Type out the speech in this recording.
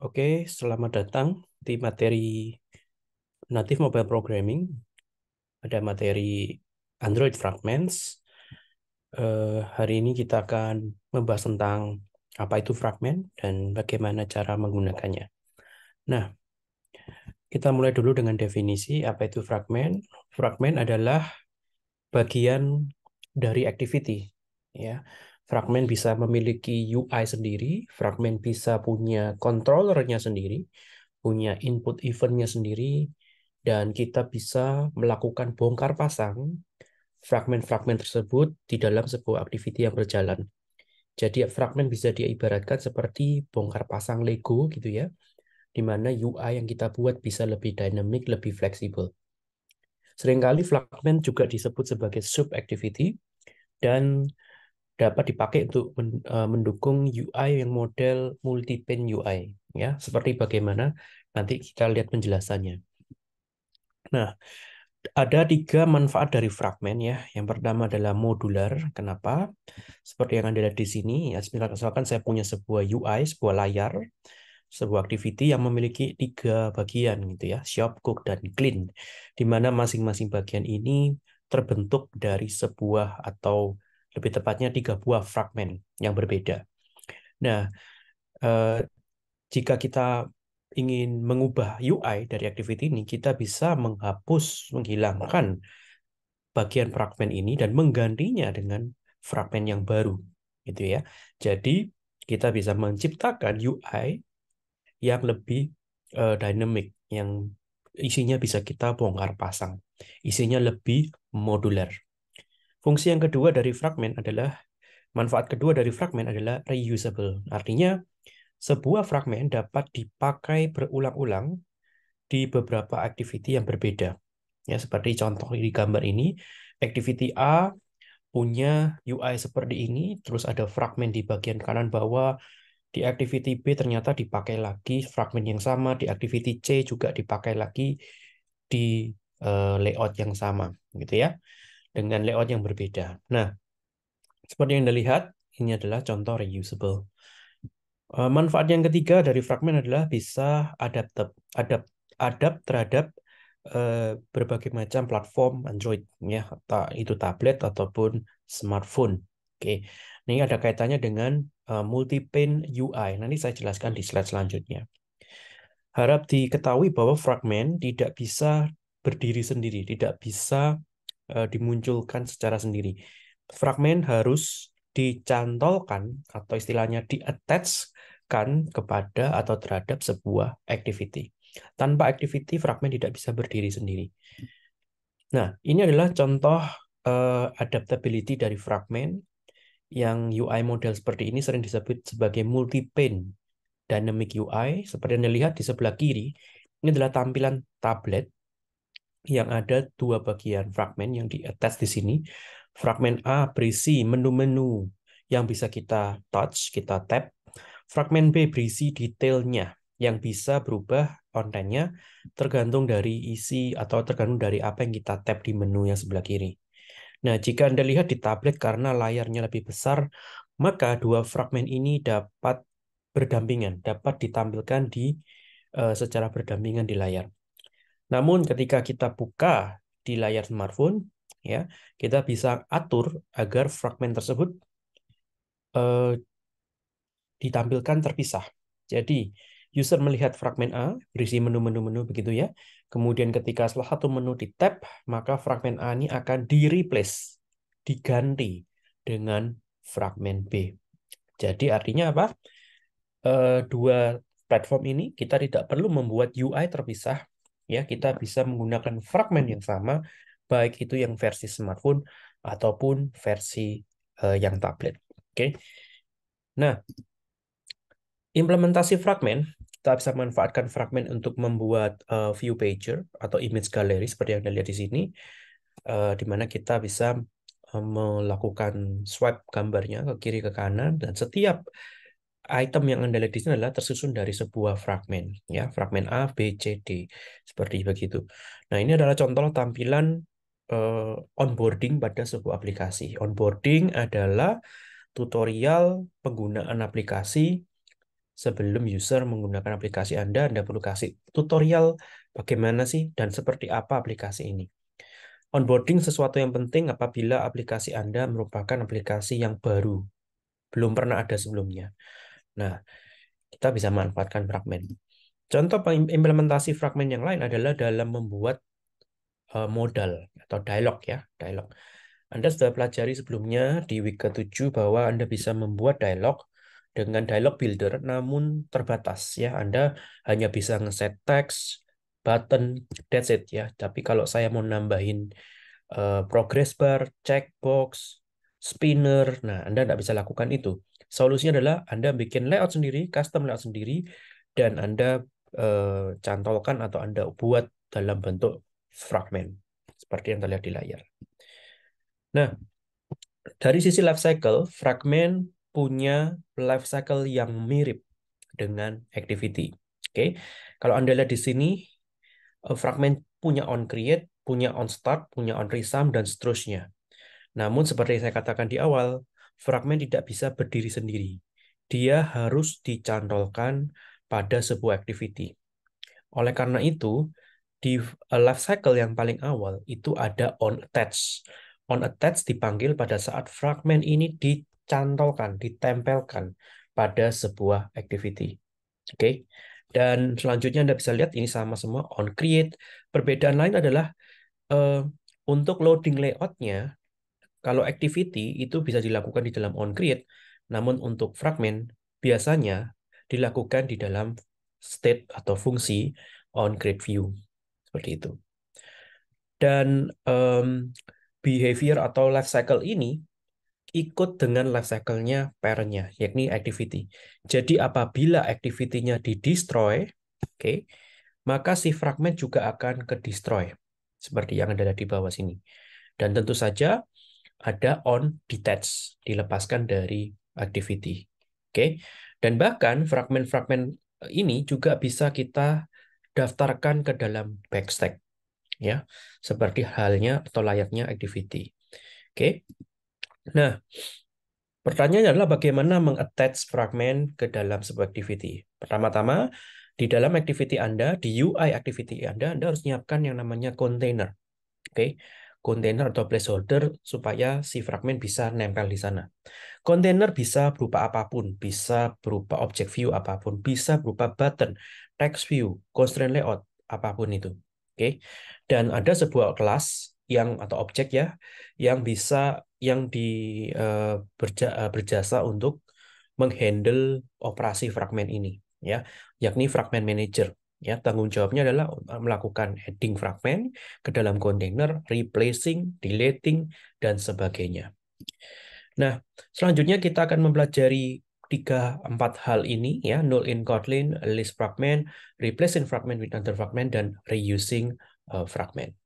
Oke, selamat datang di materi Native Mobile Programming. Ada materi Android Fragments. Uh, hari ini kita akan membahas tentang apa itu fragment dan bagaimana cara menggunakannya. Nah, kita mulai dulu dengan definisi apa itu fragment. Fragment adalah bagian dari activity, ya Fragment bisa memiliki UI sendiri, Fragment bisa punya controllernya sendiri, punya input eventnya sendiri, dan kita bisa melakukan bongkar pasang fragment-fragment tersebut di dalam sebuah activity yang berjalan. Jadi fragment bisa diibaratkan seperti bongkar pasang Lego gitu ya, di mana UI yang kita buat bisa lebih dinamik, lebih fleksibel. Seringkali fragment juga disebut sebagai sub activity dan dapat dipakai untuk e, mendukung UI yang model multi pane UI ya seperti bagaimana nanti kita lihat penjelasannya. Nah, ada tiga manfaat dari fragmen ya. Yang pertama adalah modular. Kenapa? Seperti yang Anda lihat di sini, ya, misalkan saya punya sebuah UI, sebuah layar, sebuah activity yang memiliki tiga bagian gitu ya, shop, cook, dan clean. Di mana masing-masing bagian ini terbentuk dari sebuah atau lebih tepatnya tiga buah fragmen yang berbeda. Nah, eh, jika kita ingin mengubah UI dari activity ini, kita bisa menghapus, menghilangkan bagian fragmen ini dan menggantinya dengan fragmen yang baru, gitu ya. Jadi kita bisa menciptakan UI yang lebih uh, dynamic, yang isinya bisa kita bongkar pasang, isinya lebih modular. Fungsi yang kedua dari fragment adalah manfaat kedua dari fragment adalah reusable. Artinya sebuah fragment dapat dipakai berulang-ulang di beberapa activity yang berbeda. Ya, seperti contoh di gambar ini, activity A punya UI seperti ini, terus ada fragment di bagian kanan bawah, di activity B ternyata dipakai lagi fragment yang sama, di activity C juga dipakai lagi di eh, layout yang sama, gitu ya dengan layout yang berbeda. Nah, seperti yang Anda lihat, ini adalah contoh reusable. Eh, manfaat yang ketiga dari fragment adalah bisa adapt, adapt, adapt terhadap eh, berbagai macam platform Android ya itu tablet ataupun smartphone. Oke. Ini ada kaitannya dengan eh, multi pane UI. Nanti saya jelaskan di slide selanjutnya. Harap diketahui bahwa fragment tidak bisa berdiri sendiri, tidak bisa Eh, dimunculkan secara sendiri. Fragmen harus dicantolkan atau istilahnya diattachkan kepada atau terhadap sebuah activity. Tanpa activity, fragmen tidak bisa berdiri sendiri. Nah, ini adalah contoh uh, adaptability dari fragmen yang UI model seperti ini sering disebut sebagai multi-pane dynamic UI. Seperti yang dilihat di sebelah kiri, ini adalah tampilan tablet yang ada dua bagian fragmen yang di-attach di sini. Fragmen A berisi menu-menu yang bisa kita touch, kita tap. Fragmen B berisi detailnya yang bisa berubah kontennya tergantung dari isi atau tergantung dari apa yang kita tap di menu yang sebelah kiri. Nah, jika Anda lihat di tablet karena layarnya lebih besar, maka dua fragmen ini dapat berdampingan, dapat ditampilkan di uh, secara berdampingan di layar. Namun ketika kita buka di layar smartphone, ya kita bisa atur agar fragment tersebut eh, ditampilkan terpisah. Jadi user melihat fragment A berisi menu-menu-menu begitu ya. Kemudian ketika salah satu menu di tab, maka fragment A ini akan di replace, diganti dengan fragment B. Jadi artinya apa? Eh, dua platform ini kita tidak perlu membuat UI terpisah ya kita bisa menggunakan fragmen yang sama baik itu yang versi smartphone ataupun versi uh, yang tablet. Oke. Okay? Nah, implementasi fragmen kita bisa manfaatkan fragmen untuk membuat uh, view pager atau image gallery seperti yang Anda lihat di sini, uh, di mana kita bisa melakukan swipe gambarnya ke kiri ke kanan dan setiap item yang Anda lihat di sini adalah tersusun dari sebuah fragmen, ya, fragmen A, B, C, D, seperti begitu. Nah, ini adalah contoh tampilan uh, onboarding pada sebuah aplikasi. Onboarding adalah tutorial penggunaan aplikasi sebelum user menggunakan aplikasi Anda, Anda perlu kasih tutorial bagaimana sih dan seperti apa aplikasi ini. Onboarding sesuatu yang penting apabila aplikasi Anda merupakan aplikasi yang baru, belum pernah ada sebelumnya. Nah, kita bisa manfaatkan fragmen. Contoh implementasi fragmen yang lain adalah dalam membuat eh, modal atau dialog ya, dialog. Anda sudah pelajari sebelumnya di week ke-7 bahwa Anda bisa membuat dialog dengan dialog builder namun terbatas ya. Anda hanya bisa ngeset teks, button, that's it ya. Tapi kalau saya mau nambahin eh, progress bar, checkbox, spinner, nah Anda tidak bisa lakukan itu. Solusinya adalah Anda bikin layout sendiri, custom layout sendiri, dan Anda uh, cantolkan atau Anda buat dalam bentuk fragment, seperti yang terlihat di layar. Nah, dari sisi life cycle, fragmen punya life cycle yang mirip dengan activity. Oke, okay? kalau Anda lihat di sini, eh, fragment punya on create, punya on start, punya on resum, dan seterusnya. Namun seperti yang saya katakan di awal, fragmen tidak bisa berdiri sendiri. Dia harus dicantolkan pada sebuah activity. Oleh karena itu, di eh, life cycle yang paling awal itu ada on attach. On attach dipanggil pada saat fragmen ini dicantolkan, ditempelkan pada sebuah activity. Oke. Okay? Dan selanjutnya Anda bisa lihat ini sama semua on create. Perbedaan lain adalah uh, untuk loading layoutnya kalau activity itu bisa dilakukan di dalam on-grid, namun untuk fragment biasanya dilakukan di dalam state atau fungsi on-grid view. Seperti itu. Dan um, behavior atau life cycle ini ikut dengan life cycle-nya parent-nya, yakni activity. Jadi apabila activity-nya didestroy, oke, okay, maka si fragment juga akan ke destroy seperti yang ada di bawah sini. Dan tentu saja ada on detach, dilepaskan dari activity. Oke. Okay? Dan bahkan fragmen-fragmen eh, ini juga bisa kita daftarkan ke dalam backstack ya, seperti halnya atau layaknya activity. Oke. Okay? Nah, pertanyaannya adalah bagaimana mengattach fragmen ke dalam sebuah activity. Pertama-tama, di dalam activity Anda, di UI activity Anda, Anda harus menyiapkan yang namanya container. Oke. Okay? kontainer atau placeholder supaya si fragment bisa nempel di sana. Kontainer bisa berupa apapun, bisa berupa object view apapun, bisa berupa button, text view, constraint layout, apapun itu. Oke. Okay? Dan ada sebuah kelas yang atau objek ya yang bisa yang di uh, berja, uh, berjasa untuk menghandle operasi fragment ini ya, yakni fragment manager. Ya, tanggung jawabnya adalah melakukan adding fragment ke dalam kontainer, replacing, deleting, dan sebagainya. Nah, selanjutnya kita akan mempelajari tiga empat hal ini ya null in Kotlin, list fragment, replacing fragment with another fragment dan reusing eh, fragment.